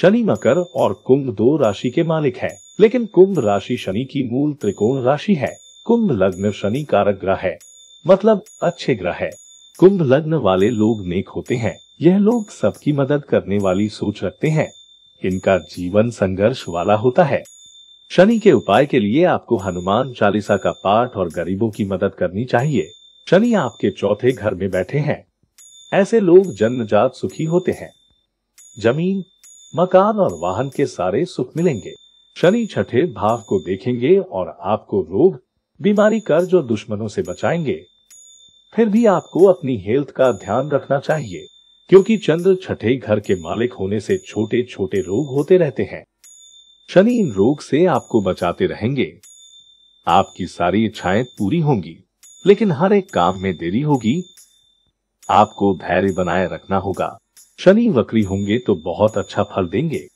शनि मकर और कुंभ दो राशि के मालिक हैं, लेकिन कुंभ राशि शनि की मूल त्रिकोण राशि है कुंभ लग्न शनि कारक ग्रह है मतलब अच्छे ग्रह है कुंभ लग्न वाले लोग नेक होते हैं यह लोग सबकी मदद करने वाली सोच रखते हैं इनका जीवन संघर्ष वाला होता है शनि के उपाय के लिए आपको हनुमान चालीसा का पाठ और गरीबों की मदद करनी चाहिए शनि आपके चौथे घर में बैठे हैं ऐसे लोग जन्मजात सुखी होते हैं जमीन मकान और वाहन के सारे सुख मिलेंगे शनि छठे भाव को देखेंगे और आपको रोग बीमारी कर्ज और दुश्मनों से बचाएंगे फिर भी आपको अपनी हेल्थ का ध्यान रखना चाहिए क्योंकि चंद्र छठे घर के मालिक होने से छोटे छोटे रोग होते रहते हैं शनि इन रोग से आपको बचाते रहेंगे आपकी सारी इच्छाएं पूरी होंगी लेकिन हर एक काम में देरी होगी आपको धैर्य बनाए रखना होगा शनि वक्री होंगे तो बहुत अच्छा फल देंगे